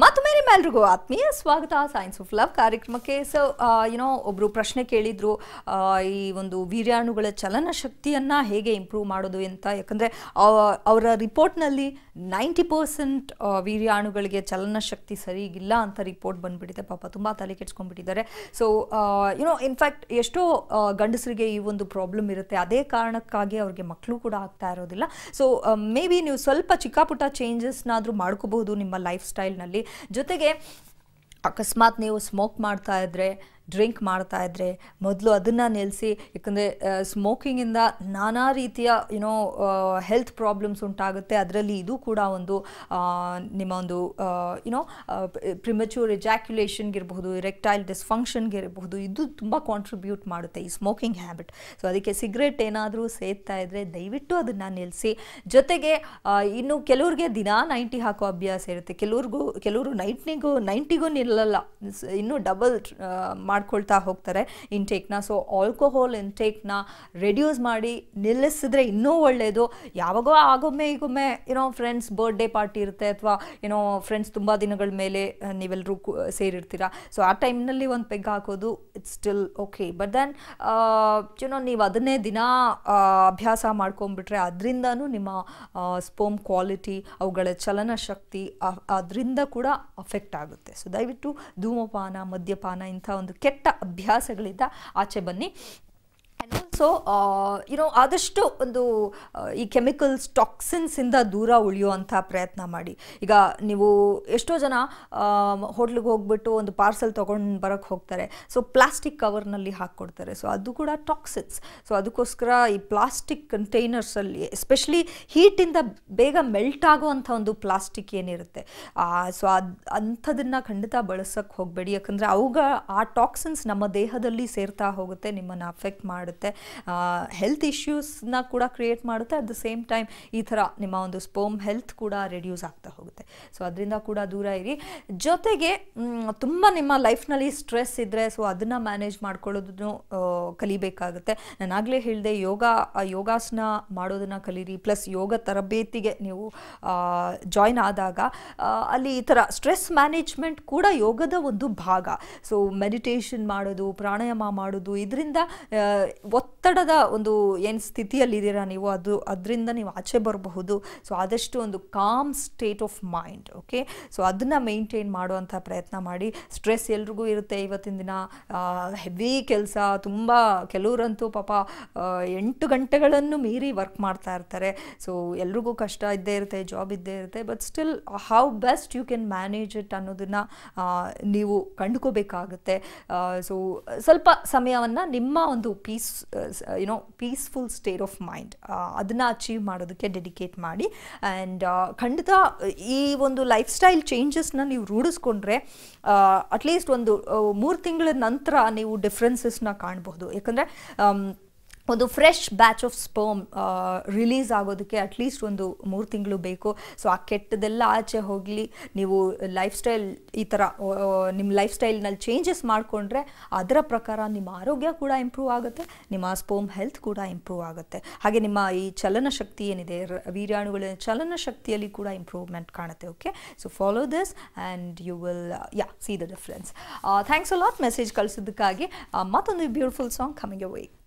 ಮೇಲೆ ನಿಮ್ಮೆಲ್ರಿಗೂ ಆತ್ಮೀಯ ಸ್ವಾಗತ ಸೈನ್ಸ್ ಆಫ್ ಲವ್ ಕಾರ್ಯಕ್ರಮಕ್ಕೆ ಸೊ ಏನೋ ಒಬ್ಬರು ಪ್ರಶ್ನೆ ಕೇಳಿದರು ಈ ಒಂದು ವೀರ್ಯಾಣುಗಳ ಚಲನ ಶಕ್ತಿಯನ್ನು ಹೇಗೆ ಇಂಪ್ರೂವ್ ಮಾಡೋದು ಅಂತ ಯಾಕಂದರೆ ಅವರ ರಿಪೋರ್ಟ್ನಲ್ಲಿ ನೈಂಟಿ ಪರ್ಸೆಂಟ್ ವೀರ್ಯಾಣುಗಳಿಗೆ ಚಲನ ಶಕ್ತಿ ಸರಿಗಿಲ್ಲ ಅಂತ ರಿಪೋರ್ಟ್ ಬಂದುಬಿಟ್ಟಿದೆ ಪಾಪ ತುಂಬ ತಲೆ ಕೆಡ್ಸ್ಕೊಂಡ್ಬಿಟ್ಟಿದ್ದಾರೆ ಸೊ ಯುನೋ ಇನ್ಫ್ಯಾಕ್ಟ್ ಎಷ್ಟೋ ಗಂಡಸರಿಗೆ ಈ ಒಂದು ಪ್ರಾಬ್ಲಮ್ ಇರುತ್ತೆ ಅದೇ ಕಾರಣಕ್ಕಾಗಿ ಅವ್ರಿಗೆ ಮಕ್ಕಳು ಕೂಡ ಆಗ್ತಾ ಇರೋದಿಲ್ಲ ಸೊ ಮೇ ಬಿ ನೀವು ಸ್ವಲ್ಪ ಚಿಕ್ಕಪುಟ್ಟ ಪುಟ್ಟ ಚೇಂಜಸ್ನಾದರೂ ಮಾಡ್ಕೋಬಹುದು ನಿಮ್ಮ ಲೈಫ್ ಸ್ಟೈಲ್ನಲ್ಲಿ ಜೊತೆಗೆ ಅಕಸ್ಮಾತ್ ನೀವು ಸ್ಮೋಕ್ ಮಾಡ್ತಾ ಇದ್ರೆ ಡ್ರಿಂಕ್ ಮಾಡ್ತಾ ಇದ್ದರೆ ಮೊದಲು ಅದನ್ನು ನಿಲ್ಲಿಸಿ ಯಾಕಂದರೆ ಸ್ಮೋಕಿಂಗಿಂದ ನಾನಾ ರೀತಿಯ ಯುನೋ ಹೆಲ್ತ್ ಪ್ರಾಬ್ಲಮ್ಸ್ ಉಂಟಾಗುತ್ತೆ ಅದರಲ್ಲಿ ಇದು ಕೂಡ ಒಂದು ನಿಮ್ಮ ಒಂದು ಯುನೋ ಪ್ರಿಮಚೂರ್ ರೆಕ್ಟೈಲ್ ಇರೆಕ್ಟೈಲ್ ಇರಬಹುದು ಇದು ತುಂಬ ಕಾಂಟ್ರಿಬ್ಯೂಟ್ ಮಾಡುತ್ತೆ ಈ ಸ್ಮೋಕಿಂಗ್ ಹ್ಯಾಬಿಟ್ ಸೊ ಅದಕ್ಕೆ ಸಿಗರೇಟ್ ಏನಾದರೂ ಸೇದ್ತಾ ಇದ್ದರೆ ದಯವಿಟ್ಟು ಅದನ್ನು ನಿಲ್ಲಿಸಿ ಜೊತೆಗೆ ಇನ್ನು ಕೆಲವ್ರಿಗೆ ದಿನ ನೈಂಟಿ ಹಾಕೋ ಅಭ್ಯಾಸ ಇರುತ್ತೆ ಕೆಲವ್ರಿಗೂ ಕೆಲವರು ನೈಂಟಿಗೂ ನೈಂಟಿಗೂ ನಿಲ್ಲಲ್ಲ ಇನ್ನೂ ಡಬಲ್ ಮಾಡ ಮಾಡ್ಕೊಳ್ತಾ ಹೋಗ್ತಾರೆ ಇಂಟೇಕ್ನ ಸೊ ಆಲ್ಕೋಹಾಲ್ ಇಂಟೇಕ್ನ ರೆಡ್ಯೂಸ್ ಮಾಡಿ ನಿಲ್ಲಿಸಿದ್ರೆ ಇನ್ನೂ ಒಳ್ಳೆಯದು ಯಾವಾಗೋ ಆಗೊಮ್ಮೆ ಈಗೊಮ್ಮೆ ಏನೋ ಫ್ರೆಂಡ್ಸ್ ಬರ್ಡೇ ಪಾರ್ಟಿ ಇರುತ್ತೆ ಅಥವಾ ಏನೋ ಫ್ರೆಂಡ್ಸ್ ತುಂಬ ದಿನಗಳ ಮೇಲೆ ನೀವೆಲ್ಲರೂ ಸೇರಿರ್ತೀರ ಸೊ ಆ ಟೈಮ್ನಲ್ಲಿ ಒಂದು ಪೆಗ್ ಹಾಕೋದು it's still okay but then ಏನೋ ನೀವು ಅದನ್ನೇ ದಿನ ಅಭ್ಯಾಸ ಮಾಡ್ಕೊಂಬಿಟ್ರೆ ಅದರಿಂದನೂ ನಿಮ್ಮ ಸ್ಪೋಮ್ ಕ್ವಾಲಿಟಿ ಅವುಗಳ ಚಲನ ಶಕ್ತಿ ಅದರಿಂದ ಕೂಡ ಅಫೆಕ್ಟ್ ಆಗುತ್ತೆ ಸೊ ದಯವಿಟ್ಟು ಧೂಮಪಾನ ಮದ್ಯಪಾನ ಇಂಥ ಒಂದು ಕೆಟ್ಟ ಅಭ್ಯಾಸಗಳಿಂದ ಆಚೆ ಬನ್ನಿ ಸೊ ಏನೋ uh, ಆದಷ್ಟು ಒಂದು ಈ ಕೆಮಿಕಲ್ಸ್ ಟಾಕ್ಸಿನ್ಸಿಂದ ದೂರ ಉಳಿಯುವಂಥ ಪ್ರಯತ್ನ ಮಾಡಿ ಈಗ ನೀವು ಎಷ್ಟೋ ಜನ ಹೋಟ್ಲಿಗೆ ಹೋಗ್ಬಿಟ್ಟು ಒಂದು ಪಾರ್ಸೆಲ್ ತೊಗೊಂಡು ಬರೋಕ್ಕೆ ಹೋಗ್ತಾರೆ ಸೊ ಪ್ಲಾಸ್ಟಿಕ್ ಕವರ್ನಲ್ಲಿ ಹಾಕ್ಕೊಡ್ತಾರೆ ಸೊ ಅದು ಕೂಡ ಟಾಕ್ಸಿನ್ಸ್ ಸೊ ಅದಕ್ಕೋಸ್ಕರ ಈ ಪ್ಲಾಸ್ಟಿಕ್ ಕಂಟೈನರ್ಸಲ್ಲಿ ಎಸ್ಪೆಷಲಿ ಹೀಟಿಂದ ಬೇಗ ಮೆಲ್ಟ್ ಆಗುವಂಥ ಒಂದು ಪ್ಲಾಸ್ಟಿಕ್ ಏನಿರುತ್ತೆ ಸೊ ಅದು ಅಂಥದನ್ನು ಖಂಡಿತ ಬಳಸೋಕ್ಕೆ ಹೋಗಬೇಡಿ ಯಾಕಂದರೆ ಅವುಗಳ ಆ ಟಾಕ್ಸಿನ್ಸ್ ನಮ್ಮ ದೇಹದಲ್ಲಿ ಸೇರ್ತಾ ಹೋಗುತ್ತೆ ನಿಮ್ಮನ್ನು ಅಫೆಕ್ಟ್ ಮಾಡುತ್ತೆ ಹೆಲ್ತ್ ಇಶ್ಯೂಸ್ನ ಕೂಡ ಕ್ರಿಯೇಟ್ ಮಾಡುತ್ತೆ ಅಟ್ ದ ಸೇಮ್ ಟೈಮ್ ಈ ಥರ ನಿಮ್ಮ ಒಂದು ಸ್ಪೋಮ್ ಹೆಲ್ತ್ ಕೂಡ ರೆಡ್ಯೂಸ್ ಆಗ್ತಾ ಹೋಗುತ್ತೆ ಸೊ ಅದರಿಂದ ಕೂಡ ದೂರ ಇರಿ ಜೊತೆಗೆ ತುಂಬ ನಿಮ್ಮ ಲೈಫ್ನಲ್ಲಿ ಸ್ಟ್ರೆಸ್ ಇದ್ದರೆ ಸೊ ಅದನ್ನು ಮ್ಯಾನೇಜ್ ಮಾಡ್ಕೊಳ್ಳೋದನ್ನು ಕಲಿಬೇಕಾಗುತ್ತೆ ನಾನಾಗಲೇ ಹೇಳಿದೆ ಯೋಗ ಯೋಗಾಸನ ಮಾಡೋದನ್ನು ಕಲೀರಿ ಪ್ಲಸ್ ಯೋಗ ತರಬೇತಿಗೆ ನೀವು ಜಾಯ್ನ್ ಆದಾಗ ಅಲ್ಲಿ ಈ ಥರ ಸ್ಟ್ರೆಸ್ ಮ್ಯಾನೇಜ್ಮೆಂಟ್ ಕೂಡ ಯೋಗದ ಒಂದು ಭಾಗ ಸೊ ಮೆಡಿಟೇಷನ್ ಮಾಡೋದು ಪ್ರಾಣಾಯಾಮ ಮಾಡೋದು ಇದರಿಂದ ಒತ್ತು ಒತ್ತಡದ ಒಂದು ಏನು ಸ್ಥಿತಿಯಲ್ಲಿದ್ದೀರಾ ನೀವು ಅದು ಅದರಿಂದ ನೀವು ಆಚೆ ಬರಬಹುದು ಸೊ ಆದಷ್ಟು ಒಂದು calm state of mind okay so ಅದನ್ನು ಮೇಂಟೈನ್ ಮಾಡುವಂಥ ಪ್ರಯತ್ನ ಮಾಡಿ ಸ್ಟ್ರೆಸ್ ಎಲ್ರಿಗೂ ಇರುತ್ತೆ ಇವತ್ತಿನ ದಿನ ಹೆವಿ ಕೆಲಸ ತುಂಬ ಕೆಲವರಂತೂ ಪಾಪ ಎಂಟು ಗಂಟೆಗಳನ್ನು ಮೀರಿ ವರ್ಕ್ ಮಾಡ್ತಾ ಇರ್ತಾರೆ ಸೊ ಎಲ್ರಿಗೂ ಕಷ್ಟ ಇದ್ದೇ ಇರುತ್ತೆ ಜಾಬ್ ಇದ್ದೇ ಇರುತ್ತೆ but still how best you can manage it ಅನ್ನೋದನ್ನು ನೀವು ಕಂಡುಕೋಬೇಕಾಗುತ್ತೆ ಸೊ ಸ್ವಲ್ಪ ಸಮಯವನ್ನು ನಿಮ್ಮ ಒಂದು peace you know peaceful state of mind ಅದನ್ನು ಅಚೀವ್ ಮಾಡೋದಕ್ಕೆ ಡೆಡಿಕೇಟ್ ಮಾಡಿ ಆ್ಯಂಡ್ uh, ಖಂಡಿತ ಈ ಒಂದು ಲೈಫ್ ಸ್ಟೈಲ್ ಚೇಂಜಸ್ನ ನೀವು ರೂಢಿಸ್ಕೊಂಡ್ರೆ ಅಟ್ಲೀಸ್ಟ್ uh, ಒಂದು uh, ಮೂರು ತಿಂಗಳ ನಂತರ ನೀವು ಡಿಫ್ರೆನ್ಸಸ್ನ ಕಾಣಬಹುದು ಯಾಕಂದರೆ um, ಒಂದು fresh batch of sperm release ಆಗೋದಕ್ಕೆ ಅಟ್ಲೀಸ್ಟ್ ಒಂದು ಮೂರು ತಿಂಗಳು ಬೇಕು ಸೊ ಆ ಕೆಟ್ಟದೆಲ್ಲ ಆಚೆ ಹೋಗಲಿ ನೀವು ಲೈಫ್ ಸ್ಟೈಲ್ ಈ ಥರ ನಿಮ್ಮ ಲೈಫ್ ಸ್ಟೈಲ್ನಲ್ಲಿ ಚೇಂಜಸ್ ಮಾಡಿಕೊಂಡ್ರೆ ಅದರ ಪ್ರಕಾರ ನಿಮ್ಮ ಆರೋಗ್ಯ ಕೂಡ ಇಂಪ್ರೂವ್ ಆಗುತ್ತೆ ನಿಮ್ಮ ಸ್ಪೋಮ್ ಹೆಲ್ತ್ ಕೂಡ ಇಂಪ್ರೂವ್ ಆಗುತ್ತೆ ಹಾಗೆ ನಿಮ್ಮ ಈ ಚಲನಶಕ್ತಿ ಏನಿದೆ ವೀರ್ಯಾಣುಗಳ ಚಲನಶಕ್ತಿಯಲ್ಲಿ ಕೂಡ ಇಂಪ್ರೂವ್ಮೆಂಟ್ ಕಾಣುತ್ತೆ okay so follow this and you will yeah see the difference thanks a lot message ಕಳಿಸೋದಕ್ಕಾಗಿ ಮತ್ತೊಂದು ಬ್ಯೂಟಿಫುಲ್ ಸಾಂಗ್ ಕಮಿಂಗ್ ಅ